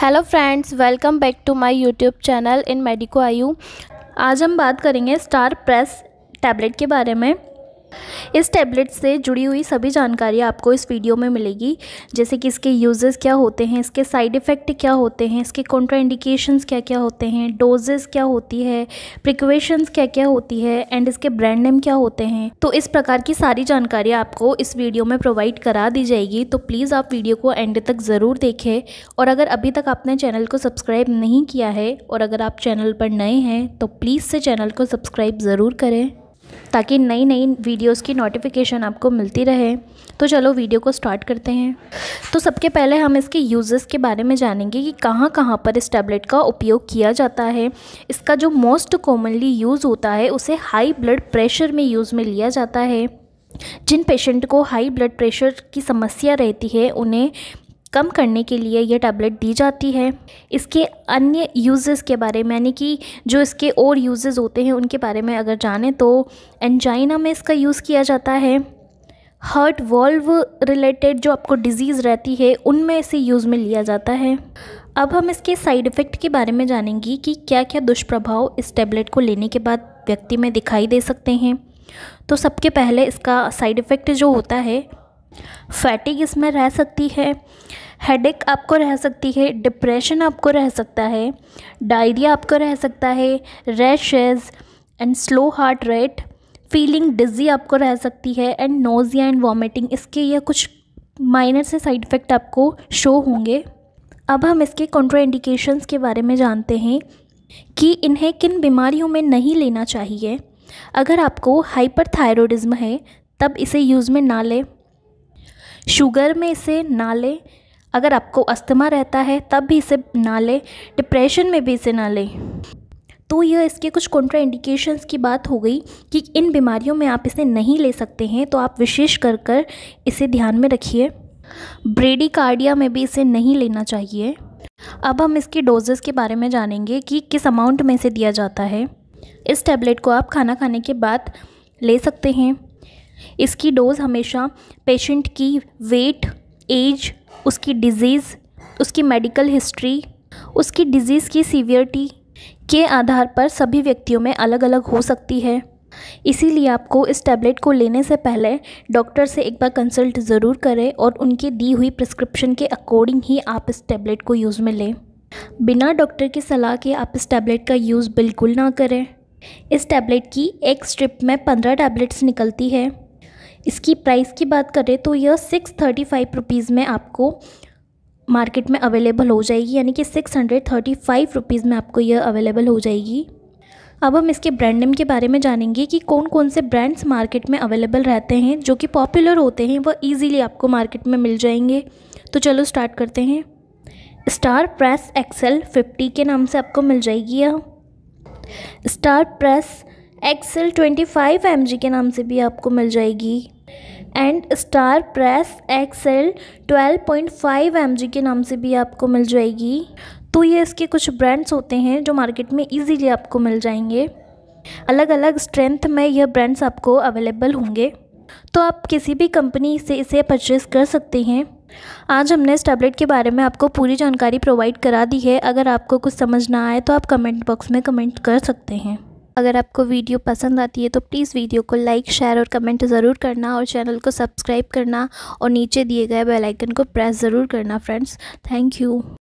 hello friends welcome back to my YouTube channel in Medico Aayu आज हम बात करेंगे स्टार प्रेस टैबलेट के बारे में इस टैबलेट से जुड़ी हुई सभी जानकारी आपको इस वीडियो में मिलेगी जैसे कि इसके यूजेस क्या होते हैं इसके साइड इफ़ेक्ट क्या होते हैं इसके कॉन्ट्राइंडिकेशंस क्या क्या होते हैं डोजेस क्या होती है प्रिकवेशंस क्या क्या होती है एंड इसके ब्रांड नेम क्या होते हैं तो इस प्रकार की सारी जानकारी आपको इस वीडियो में प्रोवाइड करा दी जाएगी तो प्लीज़ आप वीडियो को एंड तक ज़रूर देखें और अगर अभी तक आपने चैनल को सब्सक्राइब नहीं किया है और अगर आप चैनल पर नए हैं तो प्लीज़ से चैनल को सब्सक्राइब ज़रूर करें ताकि नई नई वीडियोस की नोटिफिकेशन आपको मिलती रहे तो चलो वीडियो को स्टार्ट करते हैं तो सबके पहले हम इसके यूज़र्स के बारे में जानेंगे कि कहाँ कहाँ पर इस टैबलेट का उपयोग किया जाता है इसका जो मोस्ट कॉमनली यूज़ होता है उसे हाई ब्लड प्रेशर में यूज़ में लिया जाता है जिन पेशेंट को हाई ब्लड प्रेशर की समस्या रहती है उन्हें कम करने के लिए यह टैबलेट दी जाती है इसके अन्य यूजेस के बारे में यानी कि जो इसके और यूजेस होते हैं उनके बारे में अगर जाने तो एंजाइना में इसका यूज़ किया जाता है हार्ट वॉल्व रिलेटेड जो आपको डिजीज़ रहती है उनमें इसे यूज़ में लिया जाता है अब हम इसके साइड इफ़ेक्ट के बारे में जानेंगी कि क्या क्या दुष्प्रभाव इस टैबलेट को लेने के बाद व्यक्ति में दिखाई दे सकते हैं तो सबके पहले इसका साइड इफ़ेक्ट जो होता है फैटिक इसमें रह सकती है हेडेक आपको रह सकती है डिप्रेशन आपको रह सकता है डायरिया आपको रह सकता है rashes and slow heart rate feeling dizzy आपको रह सकती है एंड नोजिया एंड वॉमिटिंग इसके ये कुछ माइनर से साइड इफ़ेक्ट आपको शो होंगे अब हम इसके कॉन्ट्राइंडिकेशंस के बारे में जानते हैं कि इन्हें किन बीमारियों में नहीं लेना चाहिए अगर आपको हाइपर है तब इसे यूज़ में ना लें शुगर में इसे ना लें अगर आपको अस्थमा रहता है तब भी इसे ना लें डिप्रेशन में भी इसे ना लें तो यह इसके कुछ कॉन्ट्राइंडिकेशंस की बात हो गई कि इन बीमारियों में आप इसे नहीं ले सकते हैं तो आप विशेष कर कर इसे ध्यान में रखिए ब्रेडिकार्डिया में भी इसे नहीं लेना चाहिए अब हम इसके डोजेस के बारे में जानेंगे कि किस अमाउंट में इसे दिया जाता है इस टैबलेट को आप खाना खाने के बाद ले सकते हैं इसकी डोज़ हमेशा पेशेंट की वेट एज उसकी डिज़ीज़ उसकी मेडिकल हिस्ट्री उसकी डिज़ीज़ की सीवियरिटी के आधार पर सभी व्यक्तियों में अलग अलग हो सकती है इसीलिए आपको इस टैबलेट को लेने से पहले डॉक्टर से एक बार कंसल्ट ज़रूर करें और उनके दी हुई प्रिस्क्रिप्शन के अकॉर्डिंग ही आप इस टैबलेट को यूज़ में लें बिना डॉक्टर की सलाह के आप इस टैबलेट का यूज़ बिल्कुल ना करें इस टैबलेट की एक स्ट्रिप में पंद्रह टैबलेट्स निकलती है इसकी प्राइस की बात करें तो यह सिक्स थर्टी फाइव रुपीज़ में आपको मार्केट में अवेलेबल हो जाएगी यानी कि six hundred thirty five rupees में आपको यह अवेलेबल हो जाएगी अब हम इसके ब्रांड नेम के बारे में जानेंगे कि कौन कौन से ब्रांड्स मार्केट में अवेलेबल रहते हैं जो कि पॉपुलर होते हैं वह ईज़िली आपको मार्केट में मिल जाएंगे तो चलो स्टार्ट करते हैं स्टार प्रेस एक्सेल फिफ्टी के नाम से आपको मिल जाएगी यह Star Press XL twenty five M के नाम से भी आपको मिल जाएगी and Star Press XL 12.5 point के नाम से भी आपको मिल जाएगी तो ये इसके कुछ ब्रांड्स होते हैं जो मार्केट में इजीली आपको मिल जाएंगे अलग अलग स्ट्रेंथ में यह ब्रांड्स आपको अवेलेबल होंगे तो आप किसी भी कंपनी से इसे परचेस कर सकते हैं आज हमने इस टैबलेट के बारे में आपको पूरी जानकारी प्रोवाइड करा दी है अगर आपको कुछ समझ ना आए तो आप कमेंट बॉक्स में कमेंट कर सकते हैं अगर आपको वीडियो पसंद आती है तो प्लीज़ वीडियो को लाइक शेयर और कमेंट ज़रूर करना और चैनल को सब्सक्राइब करना और नीचे दिए गए बेलाइकन को प्रेस ज़रूर करना फ्रेंड्स थैंक यू